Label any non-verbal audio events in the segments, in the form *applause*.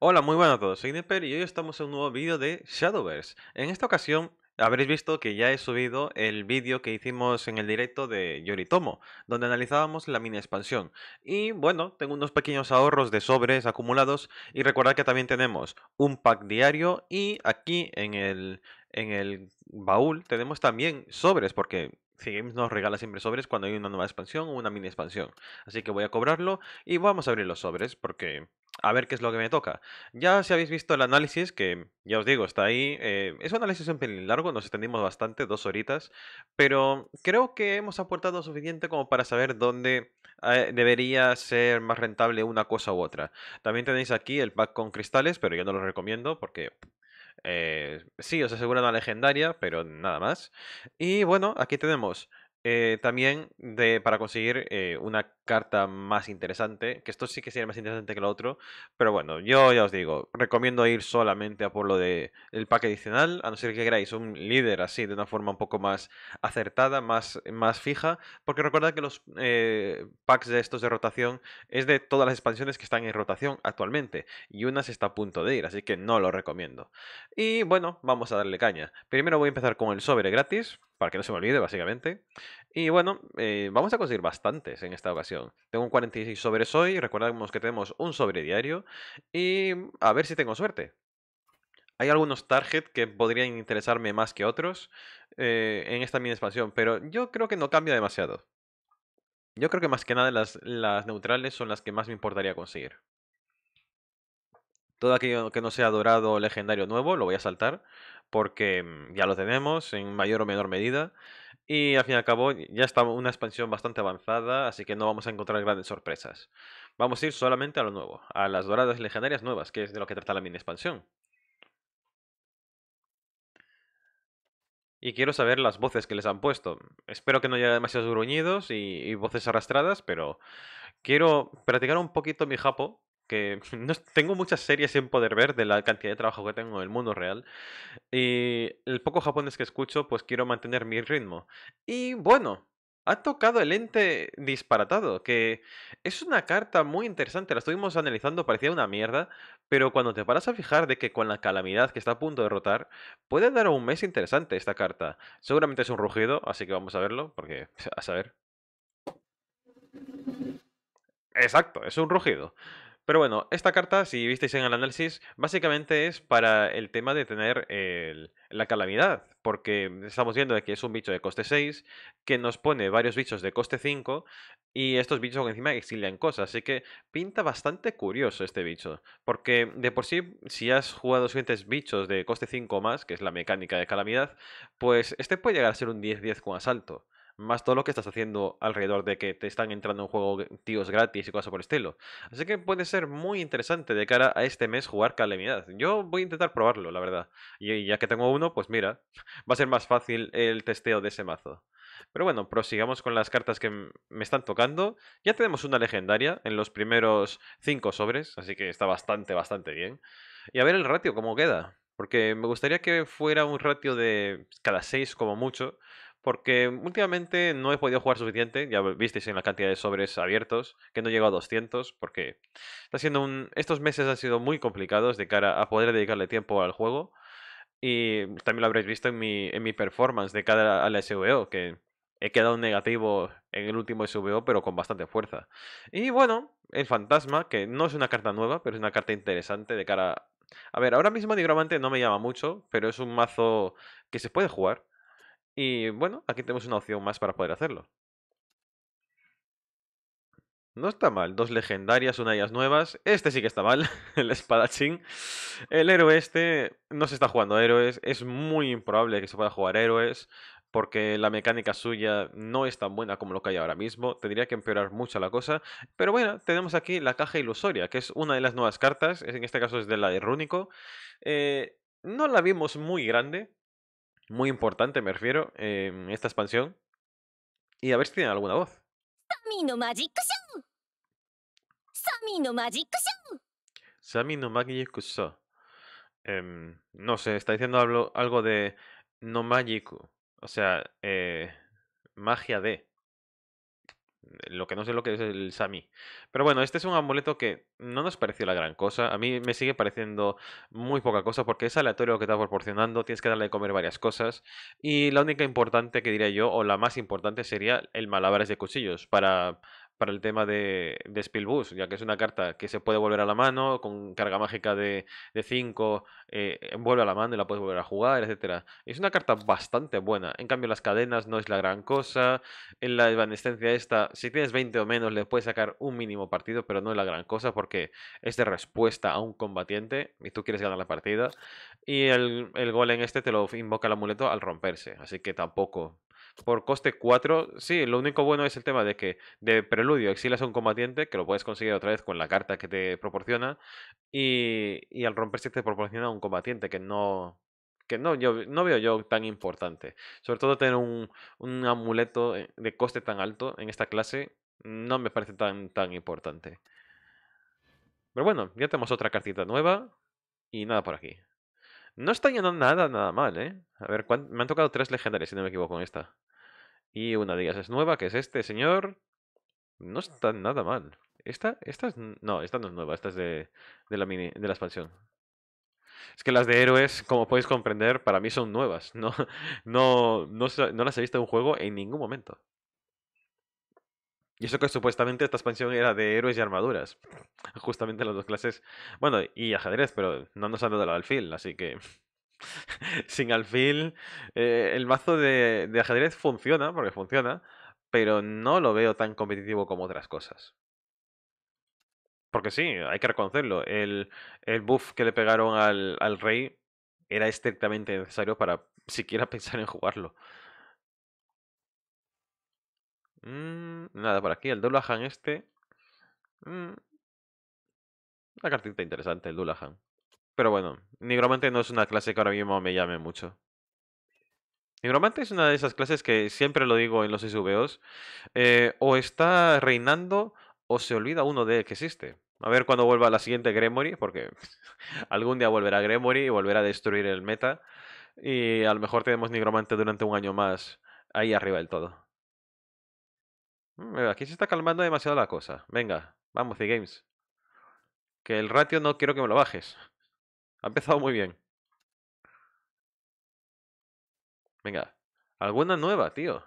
Hola, muy buenas a todos, soy Nipper y hoy estamos en un nuevo vídeo de Shadowverse. En esta ocasión habréis visto que ya he subido el vídeo que hicimos en el directo de Yoritomo, donde analizábamos la mini expansión. Y bueno, tengo unos pequeños ahorros de sobres acumulados y recordad que también tenemos un pack diario y aquí en el, en el baúl tenemos también sobres, porque si nos regala siempre sobres cuando hay una nueva expansión o una mini expansión. Así que voy a cobrarlo y vamos a abrir los sobres porque a ver qué es lo que me toca. Ya si habéis visto el análisis, que ya os digo, está ahí. Eh, es un análisis un pelín largo, nos extendimos bastante, dos horitas, pero creo que hemos aportado suficiente como para saber dónde eh, debería ser más rentable una cosa u otra. También tenéis aquí el pack con cristales, pero yo no lo recomiendo porque eh, sí, os asegura una legendaria, pero nada más. Y bueno, aquí tenemos también para conseguir una carta más interesante, que esto sí que sería más interesante que lo otro, pero bueno, yo ya os digo, recomiendo ir solamente a por lo del pack adicional, a no ser que queráis un líder así, de una forma un poco más acertada, más, más fija, porque recuerda que los eh, packs de estos de rotación es de todas las expansiones que están en rotación actualmente, y una se está a punto de ir, así que no lo recomiendo. Y bueno, vamos a darle caña. Primero voy a empezar con el sobre gratis, para que no se me olvide básicamente, y bueno, eh, vamos a conseguir bastantes en esta ocasión. Tengo un 46 sobres hoy, recordemos que tenemos un sobre diario y a ver si tengo suerte. Hay algunos target que podrían interesarme más que otros eh, en esta mini expansión, pero yo creo que no cambia demasiado. Yo creo que más que nada las neutrales son las que más me importaría conseguir. Todo aquello que no sea dorado legendario nuevo lo voy a saltar porque mm, ya lo tenemos en mayor o menor medida. Y al fin y al cabo ya está una expansión bastante avanzada, así que no vamos a encontrar grandes sorpresas. Vamos a ir solamente a lo nuevo, a las doradas legendarias nuevas, que es de lo que trata la mini expansión. Y quiero saber las voces que les han puesto. Espero que no haya demasiados gruñidos y voces arrastradas, pero quiero practicar un poquito mi japo que *laughs* no, tengo muchas series sin poder ver de la cantidad de trabajo que tengo en el mundo real. Y el poco japonés que escucho, pues quiero mantener mi ritmo. Y bueno, ha tocado el ente disparatado, que es una carta muy interesante, la estuvimos analizando, parecía una mierda, pero cuando te paras a fijar de que con la calamidad que está a punto de rotar, puede dar un mes interesante esta carta. Seguramente es un rugido, así que vamos a verlo, porque *laughs* a saber. Exacto, es un rugido. Pero bueno, esta carta, si visteis en el análisis, básicamente es para el tema de tener la calamidad, porque estamos viendo que es un bicho de coste 6, que nos pone varios bichos de coste 5, y estos bichos encima exilian cosas, así que pinta bastante curioso este bicho, porque de por sí, si has jugado suficientes bichos de coste 5 más, que es la mecánica de calamidad, pues este puede llegar a ser un 10-10 con asalto más todo lo que estás haciendo alrededor de que te están entrando en juego tíos gratis y cosas por el estilo. Así que puede ser muy interesante de cara a este mes jugar Calamidad. Yo voy a intentar probarlo, la verdad. Y ya que tengo uno, pues mira, va a ser más fácil el testeo de ese mazo. Pero bueno, prosigamos con las cartas que me están tocando. Ya tenemos una legendaria en los primeros 5 sobres, así que está bastante, bastante bien. Y a ver el ratio, cómo queda. Porque me gustaría que fuera un ratio de cada 6 como mucho, porque últimamente no he podido jugar suficiente, ya visteis en la cantidad de sobres abiertos, que no llego a 200, porque está siendo un... estos meses han sido muy complicados de cara a poder dedicarle tiempo al juego. Y también lo habréis visto en mi, en mi performance de cara a la SVO, que he quedado negativo en el último SVO, pero con bastante fuerza. Y bueno, el fantasma, que no es una carta nueva, pero es una carta interesante de cara... A, a ver, ahora mismo Nigromante no me llama mucho, pero es un mazo que se puede jugar y bueno, aquí tenemos una opción más para poder hacerlo. No está mal, dos legendarias, una de ellas nuevas. Este sí que está mal, *laughs* el espadachín. El héroe este no se está jugando a héroes, es muy improbable que se pueda jugar héroes porque la mecánica suya no es tan buena como lo que hay ahora mismo, tendría que empeorar mucho la cosa, pero bueno, tenemos aquí la caja ilusoria, que es una de las nuevas cartas, en este caso es de la de Rúnico, eh, no la vimos muy grande, muy importante, me refiero, en em, esta expansión. Y a ver si tienen alguna voz. no Magic Show. Magic Show. no sé, está diciendo algo, de no magiku o sea, eh, magia de. Lo que no sé lo que es el Sami. Pero bueno, este es un amuleto que no nos pareció la gran cosa. A mí me sigue pareciendo muy poca cosa porque es aleatorio lo que está proporcionando. Tienes que darle de comer varias cosas. Y la única importante que diría yo, o la más importante, sería el malabares de cuchillos. Para para el tema de, de Boost, ya que es una carta que se puede volver a la mano, con carga mágica de 5, eh, eh, vuelve a la mano y la puedes volver a jugar, etc. Es una carta bastante buena. En cambio, las cadenas no es la gran cosa. En la evanescencia esta, si tienes 20 o menos, le puedes sacar un mínimo partido, pero no es la gran cosa porque es de respuesta a un combatiente y tú quieres ganar la partida. Y el, el en este te lo invoca el amuleto al romperse, así que tampoco por coste 4, sí, lo único bueno es el tema de que de preludio exilas a un combatiente, que lo puedes conseguir otra vez con la carta que te proporciona, y, y al romperse te proporciona un combatiente que no, que no, yo, no veo yo tan importante. Sobre todo tener un, un amuleto eh, de coste tan alto en esta clase no me parece tan, tan importante. Pero bueno, ya tenemos otra cartita nueva y nada por aquí. No está yendo nada, nada mal, ¿eh? A ver, me han tocado tres legendarias, si no me equivoco, con esta. Y una de ellas es nueva, que es este señor. No está nada mal. Esta, esta es. No, esta no es nueva, esta es de, de la mini, de la expansión. Es que las de héroes, como podéis comprender, para mí son nuevas. *laughs* No, no, no, no las he visto en un juego en ningún momento. Y eso que supuestamente esta expansión era de héroes y armaduras. *laughs* Justamente las dos clases. Bueno, y ajedrez, pero no nos han dado el alfil, así que. *laughs* sin alfil. Eh, el mazo de, ajedrez funciona, porque funciona, pero no lo veo tan competitivo como otras cosas. Porque sí, hay que reconocerlo. El, buff que le pegaron al, rey era estrictamente necesario para *laughs* siquiera pensar en jugarlo. Mm, nada, por aquí el Dullahan este. Mm. una cartita interesante, el Dullahan pero bueno, Nigromante no es una clase que ahora mismo me llame mucho. Nigromante es una de esas clases que siempre lo digo en los SVOs. Eh, o está reinando o se olvida uno de que existe. A ver cuándo vuelva la siguiente Gremory, porque *laughs* algún día volverá Gremory y volverá a destruir el meta. Y a lo mejor tenemos Nigromante durante un año más ahí arriba del todo. Mm, aquí se está calmando demasiado la cosa. Venga, vamos, The Games. Que el ratio no quiero que me lo bajes. Ha empezado muy bien. Venga. ¿Alguna nueva, tío?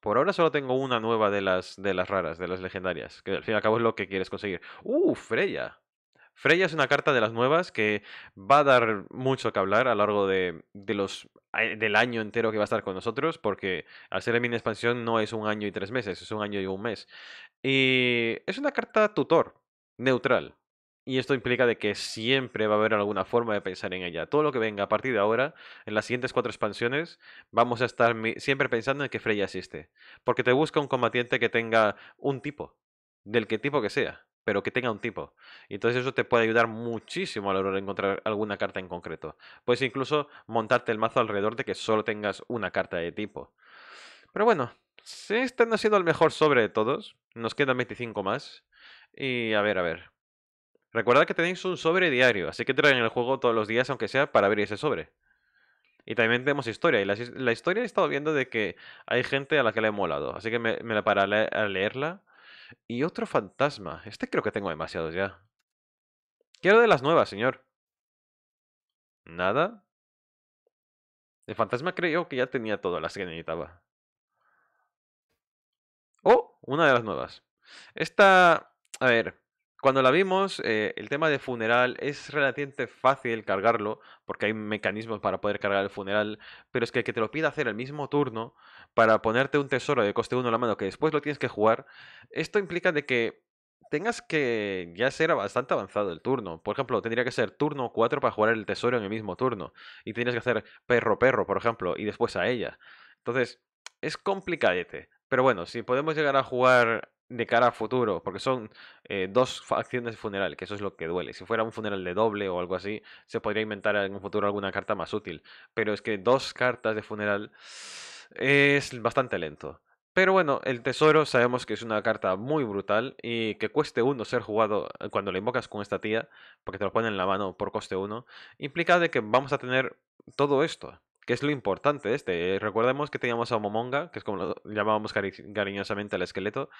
Por ahora solo tengo una nueva de las, de las raras, de las legendarias. Que al fin y al cabo es lo que quieres conseguir. ¡Uh, Freya! Freya es una carta de las nuevas que va a dar mucho que hablar a lo largo de, eh, del año entero que va a estar con nosotros, porque al ser en mini expansión no es un año y tres meses, es un año y un mes. Y es una carta tutor, neutral. Y esto implica de que siempre va a haber alguna forma de pensar en ella. Todo lo que venga a partir de ahora, en las siguientes cuatro expansiones, vamos a estar siempre pensando en que Freya existe. Porque te busca un combatiente que tenga un tipo, del que tipo que sea, pero que tenga un tipo. Y entonces eso te puede ayudar muchísimo a la hora de encontrar alguna carta en concreto. Puedes incluso montarte el mazo alrededor de que solo tengas una carta de tipo. Pero bueno, este no ha sido el mejor sobre de todos. Nos quedan 25 más. Y a ver, a ver. Recuerda que tenéis un sobre diario, así que traen el juego todos los días, aunque sea para abrir ese sobre. Y también tenemos historia, y la, historia he estado viendo de que hay gente a la que le he molado, así que me, la para a leerla. Y otro fantasma, este creo que tengo demasiados ya. Quiero de las nuevas, señor. ¿Nada? El fantasma creo que ya tenía todas las que necesitaba. Oh, una de las nuevas. Esta... A ver, cuando la vimos, eh, el tema de funeral es relativamente fácil cargarlo, porque hay mecanismos para poder cargar el funeral, pero es que el que te lo pida hacer el mismo turno para ponerte un tesoro de coste 1 en la mano que después lo tienes que jugar, esto implica de que tengas que ya ser bastante avanzado el turno. Por ejemplo, tendría que ser turno 4 para jugar el tesoro en el mismo turno, y tendrías que hacer perro-perro, por ejemplo, y después a ella. Entonces, es complicadete. Pero bueno, si podemos llegar a jugar de cara a futuro, porque son eh, dos acciones de funeral, que eso es lo que duele. Si fuera un funeral de doble o algo así, se podría inventar en un futuro alguna carta más útil. Pero es que dos cartas de funeral es bastante lento. Pero bueno, el tesoro sabemos que es una carta muy brutal y que cueste uno ser jugado eh, cuando la invocas con esta tía, porque te lo ponen en la mano por coste uno, implica de que vamos a tener todo esto que es lo importante este. Eh, recordemos que teníamos a Momonga, que es como lo llamábamos cariñosamente al esqueleto,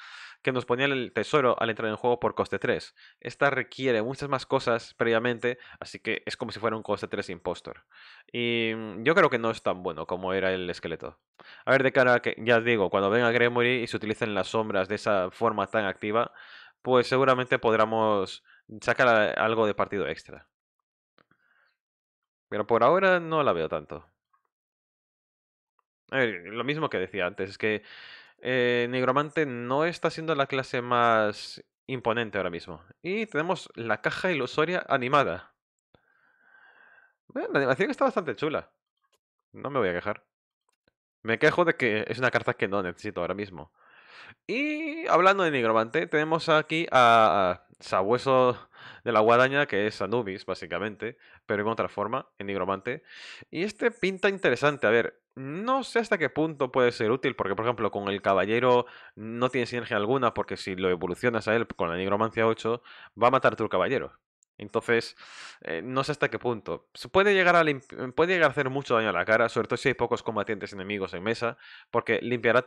que nos ponía el tesoro al entrar en juego por coste 3. Esta requiere muchas más cosas previamente, así que es como si fuera un coste 3 impostor. Y mm, yo creo que no es tan bueno como era el esqueleto. A ver, de cara a que, ya os digo, cuando venga Gremory y se utilicen las sombras de esa forma tan activa, pues seguramente podremos sacar algo de partido extra. Pero por ahora no la veo tanto. Eh, lo mismo que decía antes, es que eh, Negromante no está siendo la clase más imponente ahora mismo. Y tenemos la caja ilusoria animada. Eh, la animación está bastante chula. No me voy a quejar. Me quejo de que es una carta que no necesito ahora mismo. Y hablando de Negromante, tenemos aquí a sabueso de la guadaña, que es Anubis, básicamente, pero en otra forma, en nigromante. Y este pinta interesante, a ver, no sé hasta qué punto puede ser útil, porque por ejemplo con el caballero no tiene sinergia alguna, porque si lo evolucionas a él con la nigromancia 8, va a matar a tu caballero. Entonces, eh, no sé hasta qué punto. Se puede llegar, a puede llegar a hacer mucho daño a la cara, sobre todo si hay pocos combatientes enemigos en mesa, porque limpiará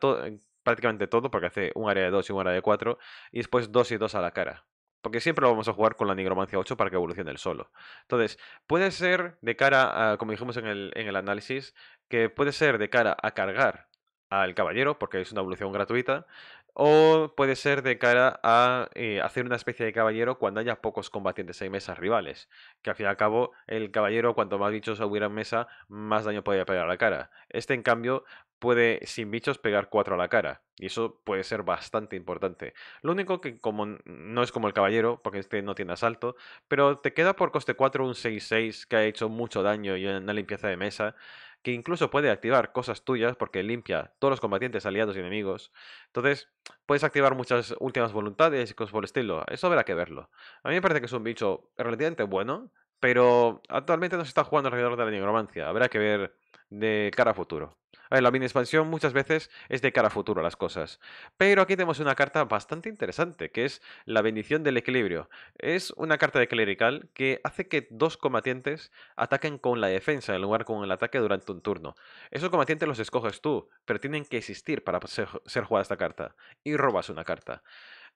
prácticamente todo, porque hace un área de 2 y un área de 4, y después 2 y 2 a la cara. Porque siempre lo vamos a jugar con la Nigromancia 8 para que evolucione el solo. Entonces, puede ser de cara a, como dijimos en el, en el análisis, que puede ser de cara a cargar al caballero, porque es una evolución gratuita, o puede ser de cara a eh, hacer una especie de caballero cuando haya pocos combatientes en mesas rivales. Que al fin y al cabo, el caballero, cuanto más bichos hubiera en mesa, más daño podría pegar a la cara. Este, en cambio, puede sin bichos pegar 4 a la cara. Y eso puede ser bastante importante. Lo único que como no es como el caballero, porque este no tiene asalto, pero te queda por coste 4 un 6-6 que ha hecho mucho daño y una limpieza de mesa que incluso puede activar cosas tuyas porque limpia todos los combatientes, aliados y enemigos. Entonces, puedes activar muchas últimas voluntades y cosas por el estilo. Eso habrá que verlo. A mí me parece que es un bicho relativamente bueno, pero actualmente no se está jugando alrededor de la nigromancia. Habrá que ver de cara a futuro. Eh, la mini expansión muchas veces es de cara a futuro las cosas. Pero aquí tenemos una carta bastante interesante, que es la bendición del equilibrio. Es una carta de clerical que hace que dos combatientes ataquen con la defensa en lugar con el ataque durante un turno. Esos combatientes los escoges tú, pero tienen que existir para ser, jugada esta carta. Y robas una carta.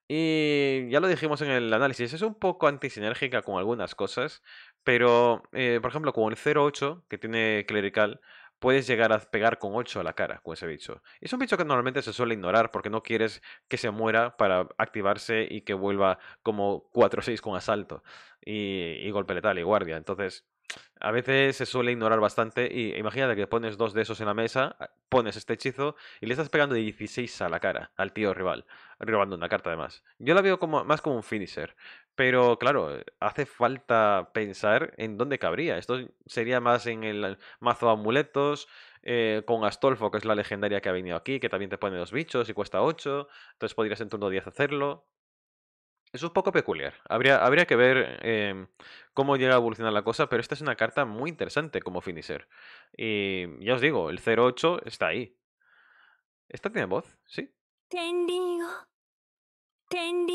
Y ya lo dijimos en el análisis, es un poco antisinérgica con algunas cosas, pero eh, por ejemplo con el 08 que tiene clerical, puedes llegar a pegar con 8 a la cara con ese bicho. Es un bicho que normalmente se suele ignorar porque no quieres que se muera para activarse y que vuelva como 4 o 6 con asalto y, y golpe letal y guardia. Entonces, a veces se suele ignorar bastante. Y imagínate que pones dos de esos en la mesa, ah, pones este hechizo y le estás pegando 16 a la cara al tío rival, robando una carta además. Yo la veo como, más como un finisher, pero claro, eh, hace falta pensar en dónde cabría. Esto sería más en el mazo de amuletos. Eh, con Astolfo, que es la legendaria que ha venido aquí, que también te pone dos bichos y cuesta 8, entonces podrías en turno 10 hacerlo. Es un poco peculiar. Habría, que ver em, cómo llega a evolucionar la cosa, pero esta es una carta muy interesante como finisher. Y ya os digo, el 08 está ahí. ¿Esta tiene voz? ¿Sí? Tenrío. TEN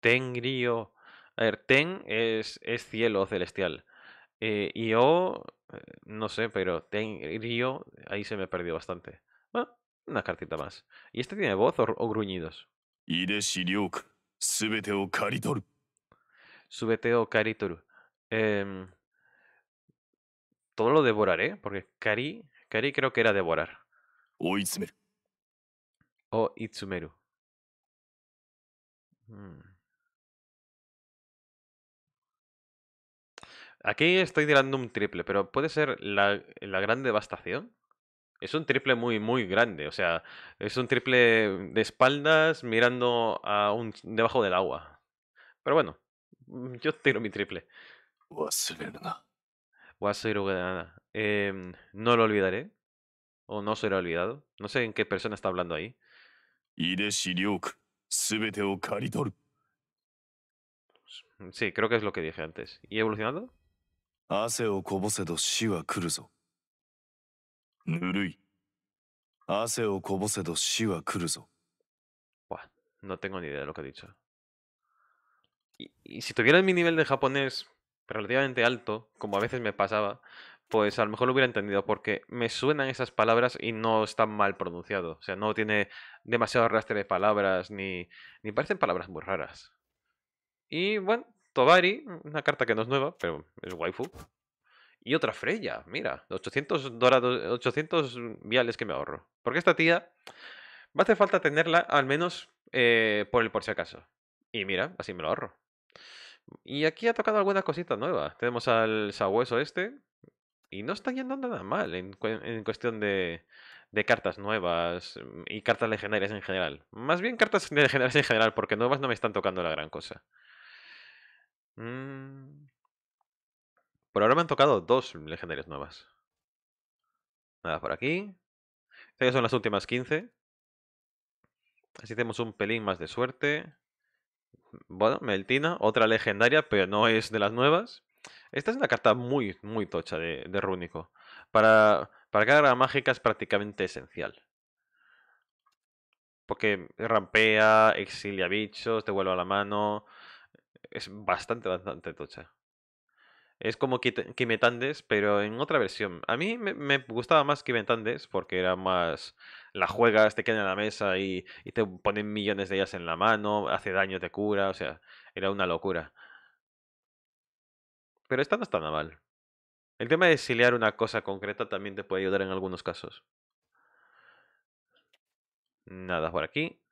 Tengrío. A ver, Ten es, es cielo celestial. Eh, y O, eh, no sé, pero Tenrío, ahí se me perdió bastante. Bueno, una cartita más. ¿Y esta tiene voz o, o gruñidos? Karitoru em, todo lo devoraré, porque Kari, creo que era devorar. O Itsumeru. Hmm. Aquí estoy tirando un triple, pero puede ser la, la gran devastación es un triple muy, muy grande. O sea, es un triple de espaldas mirando a un, debajo del agua. Pero bueno, mm, yo tiro mi triple. Eh, no lo olvidaré. O no será olvidado. No sé en qué persona está hablando ahí. Pues, mm, sí, creo que es lo que dije antes. ¿Y evolucionado? 汗をこぼせど死は来るぞ。Buah, no tengo ni idea de lo que he dicho. Y, si tuviera mi nivel de japonés relativamente alto, como a veces me pasaba, pues a lo mejor lo hubiera entendido porque me suenan esas palabras y no están mal pronunciado. O sea, no tiene demasiado rastre de palabras ni, ni parecen palabras muy raras. Y bueno, Tobari, una carta que no es nueva, pero es waifu. Y otra Freya, mira, 800 800 viales que me ahorro. Porque esta tía va a hacer falta tenerla al menos eh, por el por si acaso. Y mira, así me lo ahorro. Y aquí ha tocado algunas cositas nuevas. Tenemos al sabueso este. Y no está yendo nada mal en, cuestión de, cartas nuevas mm, y cartas legendarias en general. Más bien cartas *laughs* legendarias en general, porque nuevas no me están tocando la gran cosa. Mmm por ahora me han tocado dos legendarias nuevas. Nada por aquí. Estas son las últimas 15. Así tenemos un pelín más de suerte. Bueno, Meltina, otra legendaria, pero no es de las nuevas. Esta es una carta muy, muy tocha de, de Rúnico. Para, para la mágica es prácticamente esencial. Porque rampea, exilia bichos, te vuelve a la mano. Es bastante, bastante tocha. Es como Kimetandes, pero en otra versión. A mí me, gustaba más Kimetandes porque era más... La juegas, te quedan en la mesa y, te ponen millones de ellas en la mano, hace daño, te cura, o sea, era una locura. Pero esta no está nada mal. El tema de exiliar una cosa concreta también te puede ayudar en algunos casos. Nada por aquí.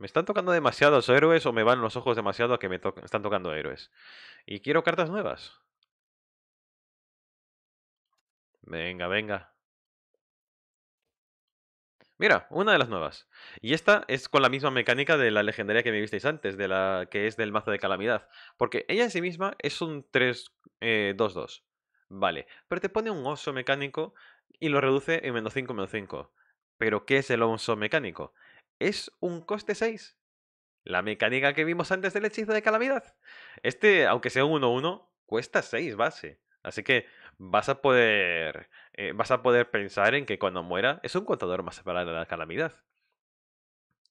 ¿Me están tocando demasiados héroes o me van los ojos demasiado a que me están tocando héroes? Y quiero cartas nuevas. Venga, venga. Mira, una de las nuevas. Y esta es con la misma mecánica de la legendaria que me visteis antes, de la que es del mazo de calamidad. Porque ella en sí misma es un 3-2-2. Eh, vale, pero te pone un oso mecánico y lo reduce en menos 5, 5. ¿Pero qué es el oso mecánico? es un coste 6. La mecánica que vimos antes del hechizo de calamidad. Este, aunque sea un 1-1, cuesta 6 base. Así que vas a poder. Eh, vas a poder pensar en que cuando muera es un contador más separado de la calamidad.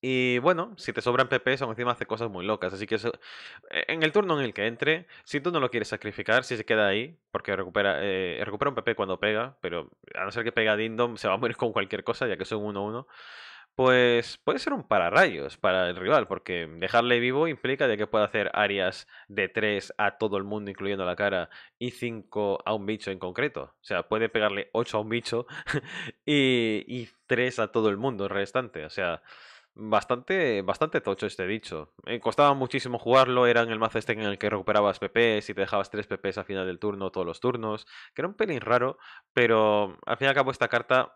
Y bueno, si te sobran pp, son encima hace cosas muy locas. Así que eh, en el turno en el que entre, si tú no lo quieres sacrificar, si se queda ahí, porque recupera, eh, recupera un PP cuando pega, pero a no ser que pega Dindom, se va a morir con cualquier cosa, ya que es un 1-1 pues puede ser un pararrayos para el rival, porque dejarle vivo implica de que pueda hacer áreas de 3 a todo el mundo, incluyendo la cara, y 5 a un bicho en concreto. O sea, puede pegarle 8 a un bicho *laughs* y, tres 3 a todo el mundo restante. O sea, bastante, bastante tocho este dicho. Eh, costaba muchísimo jugarlo, era en el mazo este en el que recuperabas pp y te dejabas 3 pp al final del turno, todos los turnos, que era un pelín raro, pero al fin y al cabo esta carta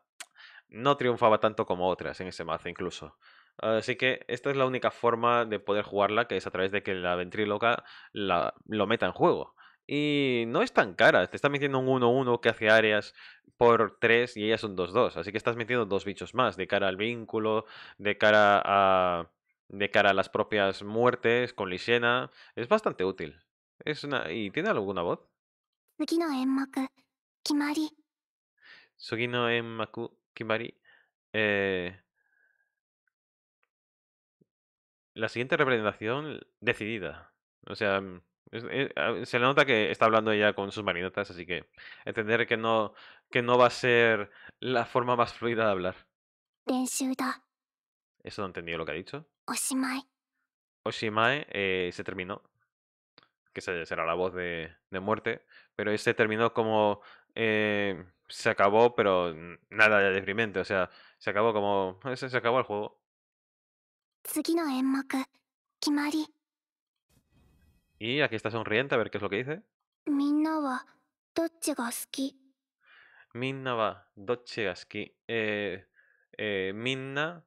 no triunfaba tanto como otras en ese mazo incluso. Así que esta es la única forma de poder jugarla, que es a través de que la ventríloca la, lo meta en juego. Y no es tan cara, te está metiendo un 1-1 que hace áreas por 3 y ellas son 2-2. Así que estás metiendo dos bichos más, de cara al vínculo, de cara a, de cara a las propias muertes, con Lisiena. Es bastante útil. Es una... ¿Y tiene alguna voz? Kimari. Eh, la siguiente representación decidida. O sea, mm, eh, ah, se le nota que está hablando ella con sus marionetas, así que entender que no, que no va a ser la forma más fluida de hablar. Eso no entendido lo que ha dicho. Oshimae. Oshimae eh, se terminó. Que será la voz de, de muerte. Pero se terminó como eh, se acabó, pero nada de deprimente. O sea, se acabó como. Se, se acabó el juego. Y aquí está sonriente a ver qué es lo que dice. Minna wa ga Minna eh, eh, minna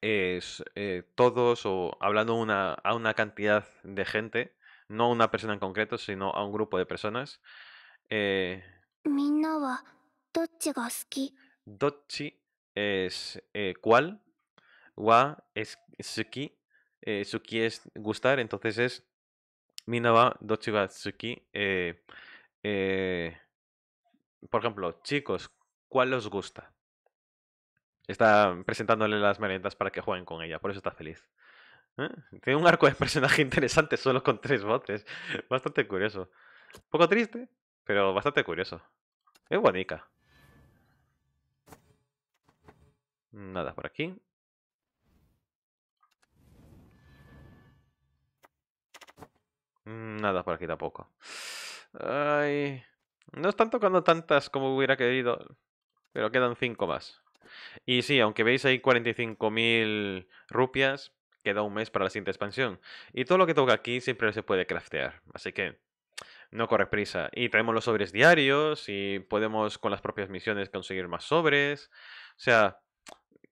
es eh, todos o hablando a una cantidad de gente, no a una persona en concreto, sino a un grupo de personas. Eh, みんなはどっちが好き Dochi es eh, cuál, wa es suki, eh, suki es gustar, entonces es wa dochi wa suki. Eh, eh, por ejemplo, chicos, ¿cuál os gusta? Está presentándole las meriendas para que jueguen con ella, por eso está feliz. Tiene un arco de personaje *laughs* interesante solo con tres botes, bastante curioso. Un poco triste, pero bastante curioso. Es guanica. Nada por aquí. Nada por aquí tampoco. Ay, no están tocando tantas como hubiera querido. Pero quedan 5 más. Y sí, aunque veis ahí 45.000 rupias, queda un mes para la siguiente expansión. Y todo lo que toca aquí siempre se puede craftear. Así que no corre prisa. Y traemos los sobres diarios y podemos con las propias misiones conseguir más sobres. O sea,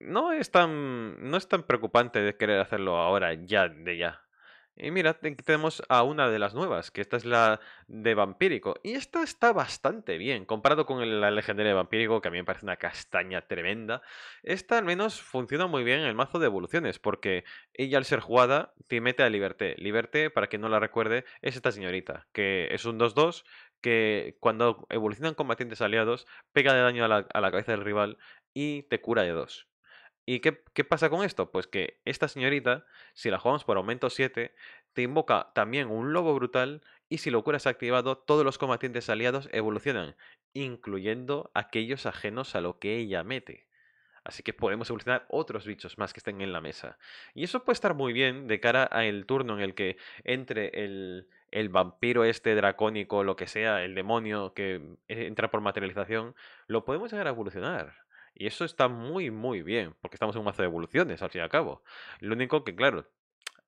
no es tan, no es tan preocupante de querer hacerlo ahora, ya, de ya. Y mira, tenemos a una de las nuevas, que esta es la de Vampírico. Y esta está bastante bien, comparado con la legendaria de Vampírico, que a mí me parece una castaña tremenda. Esta al menos funciona muy bien en el mazo de evoluciones, porque ella al ser jugada te mete a Liberté. Liberté, para quien no la recuerde, es esta señorita, que es un 2-2, que cuando evolucionan combatientes aliados, pega de daño a la, a la cabeza del rival y te cura de 2. ¿Y qué, pasa con esto? Pues que esta señorita, si la jugamos por aumento 7, te invoca también un lobo brutal y si lo curas activado, todos los combatientes aliados evolucionan, incluyendo aquellos ajenos a lo que ella mete. Así que podemos evolucionar otros bichos más que estén en la mesa. Y eso puede estar muy bien de cara al turno en el que entre el, el vampiro este dracónico, lo que sea, el demonio que eh, entra por materialización, lo podemos llegar a evolucionar. Y eso está muy, muy bien, porque estamos en un mazo de evoluciones, al fin y al cabo. Lo único que, claro,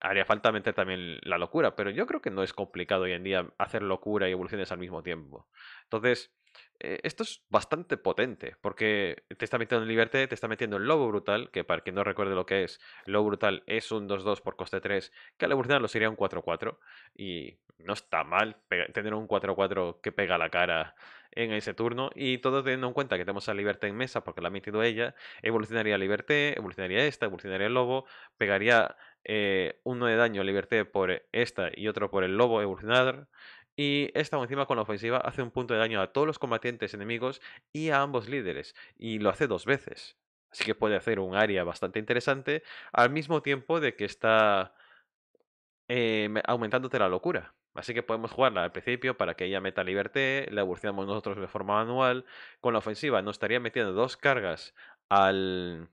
haría falta meter también la locura, pero yo creo que no es complicado hoy en día hacer locura y evoluciones al mismo tiempo. Entonces, eh, esto es bastante potente, porque te está metiendo en Liberté, te está metiendo en Lobo Brutal, que para quien no recuerde lo que es, Lobo Brutal es un 2-2 por coste 3, que al evolucionarlo sería un 4-4, y no está mal tener un 4-4 que pega la cara en ese turno, y todo teniendo en cuenta que tenemos a Liberté en mesa, porque la ha metido ella, evolucionaría Liberté, evolucionaría esta, evolucionaría el Lobo, pegaría eh, uno de daño liberté por esta y otro por el lobo evolucionador. Y esta encima con la ofensiva hace un punto de daño a todos los combatientes enemigos y a ambos líderes. Y lo hace dos veces. Así que puede hacer un área bastante interesante al mismo tiempo de que está eh, aumentándote la locura. Así que podemos jugarla al principio para que ella meta liberté, la evolucionamos nosotros de forma manual. Con la ofensiva nos estaría metiendo dos cargas al...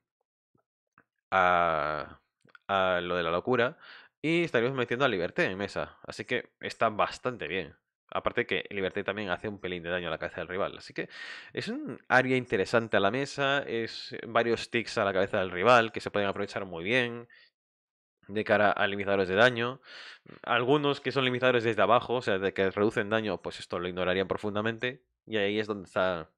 A, a lo de la locura y estaríamos metiendo a Liberté en mesa. Así que está bastante bien. Aparte que Liberté también hace un pelín de daño a la cabeza del rival. Así que es un área interesante a la mesa. Es varios ticks a la cabeza del rival que se pueden aprovechar muy bien de cara a limitadores de daño. Algunos que son limitadores desde abajo, o sea, de que reducen daño, pues esto lo ignorarían profundamente. Y ahí es donde está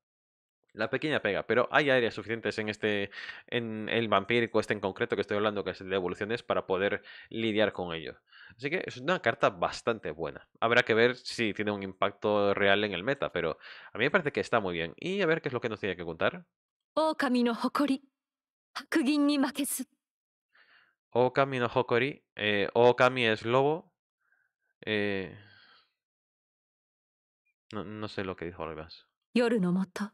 la pequeña pega, pero hay áreas suficientes en este, en el vampírico este en concreto que estoy hablando, que es de evoluciones, para poder lidiar con ello Así que es una carta bastante buena. Habrá que ver si tiene un impacto real en el meta, pero a mí me parece que está muy bien. Y a ver qué es lo que nos tiene que contar. Okami oh, no Hokori. Hakugin ni Okami oh, no Hokori. Eh, Okami oh, es lobo. Eh... No, no, sé lo que dijo Olgas. Yoru no moto.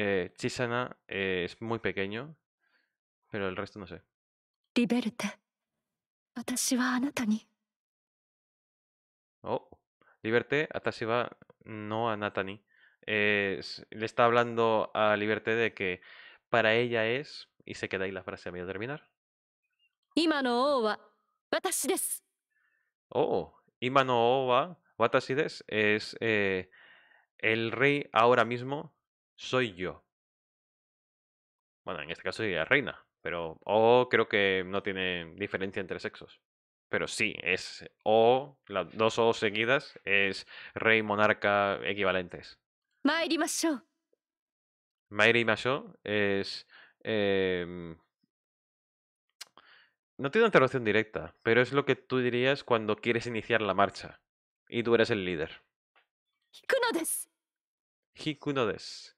Eh, Chisana eh, es muy pequeño, pero el resto no sé. Natani. Oh, Liberte, Atashi no a Natani. Eh, le está hablando a Liberte de que para ella es, y se queda ahí la frase a medio terminar. Oh, Imano wa es el rey ahora mismo soy yo. Bueno, en este caso sería reina, pero o creo que no tiene diferencia entre sexos. Pero sí, es o, las dos o seguidas, es rey, monarca, equivalentes. Mairimashou. Mairimashou es... Em, no tiene una interrupción directa, pero es lo que tú dirías cuando quieres iniciar la marcha. Y tú eres el líder. Hikunodes. Hikunodes.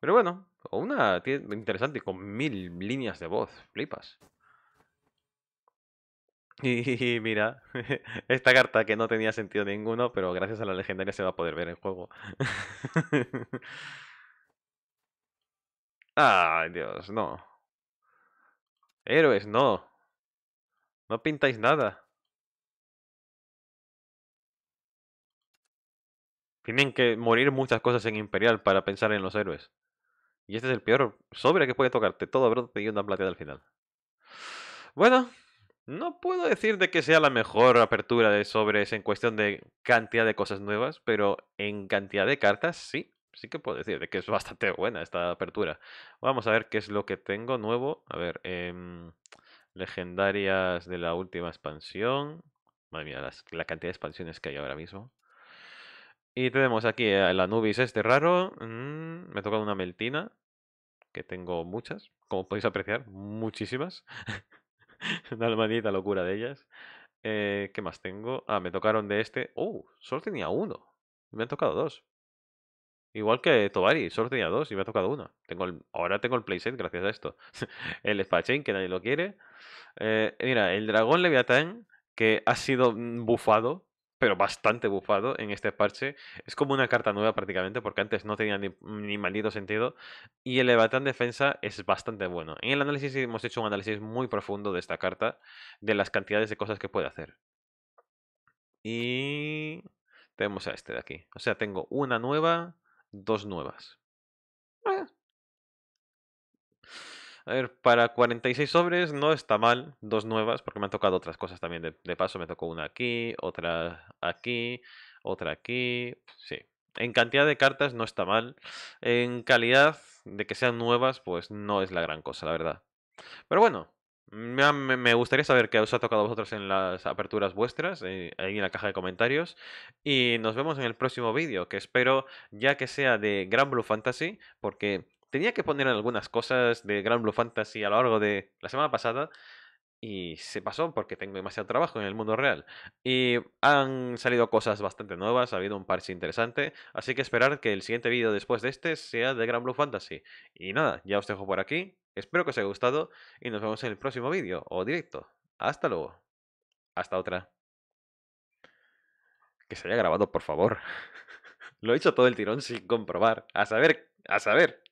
Pero bueno, una interesante con mil líneas de voz, flipas. Y *laughs* mira, *laughs* esta carta que no tenía sentido ninguno, pero gracias a la legendaria se va a poder ver en juego. *laughs* Ay, Dios, no. Héroes, no. No pintáis nada. Tienen que morir muchas cosas en Imperial para pensar en los héroes. Y este es el peor sobre que puede tocarte. Todo bro y una plateada al final. Bueno, no puedo decir de que sea la mejor apertura de sobres en cuestión de cantidad de cosas nuevas, pero en cantidad de cartas sí. Sí que puedo decir de que es bastante buena esta apertura. Vamos a ver qué es lo que tengo nuevo. A ver, em, legendarias de la última expansión. Madre mía, la cantidad de expansiones que hay ahora mismo. Y tenemos aquí la Anubis este raro. Mm, me me tocado una meltina. Que tengo muchas. Como podéis apreciar, muchísimas. *laughs* una hermanita locura de ellas. Eh, ¿Qué más tengo? Ah, me tocaron de este. ¡Oh! Solo tenía uno. Me han tocado dos. Igual que Tobari, solo tenía dos y me ha tocado una. Tengo ahora tengo el playset gracias a esto. *laughs* el Spachain, que nadie lo quiere. Eh, mira, el dragón Leviatán, que ha sido mm, bufado pero bastante bufado en este parche. Es como una carta nueva prácticamente, porque antes no tenía ni, maldito sentido. Y el Levatán Defensa es bastante bueno. En el análisis hemos hecho un análisis muy profundo de esta carta, de las cantidades de cosas que puede hacer. Y tenemos a este de aquí. O sea, tengo una nueva, dos nuevas. Ah. A ver, para 46 sobres no está mal, dos nuevas, porque me han tocado otras cosas también de, paso. Me tocó una aquí, otra aquí, otra aquí. Sí, en cantidad de cartas no está mal. En calidad de que sean nuevas, pues no es la gran cosa, la verdad. Pero bueno, me gustaría saber qué os ha tocado a vosotros en las aperturas vuestras, eh, ahí en la caja de comentarios. Y nos vemos en el próximo vídeo, que espero ya que sea de Gran Blue Fantasy, porque tenía que poner algunas cosas de Grand Blue Fantasy a lo largo de la semana pasada y se pasó porque tengo demasiado trabajo en el mundo real. Y han salido cosas bastante nuevas, ha habido un parche interesante, así que esperar que el siguiente vídeo después de este sea de Grand Blue Fantasy. Y nada, ya os dejo por aquí, espero que os haya gustado y nos vemos en el próximo vídeo o directo. Hasta luego. Hasta otra. Que se haya grabado, por favor. *laughs* Lo he hecho todo el tirón sin comprobar. A saber, a saber.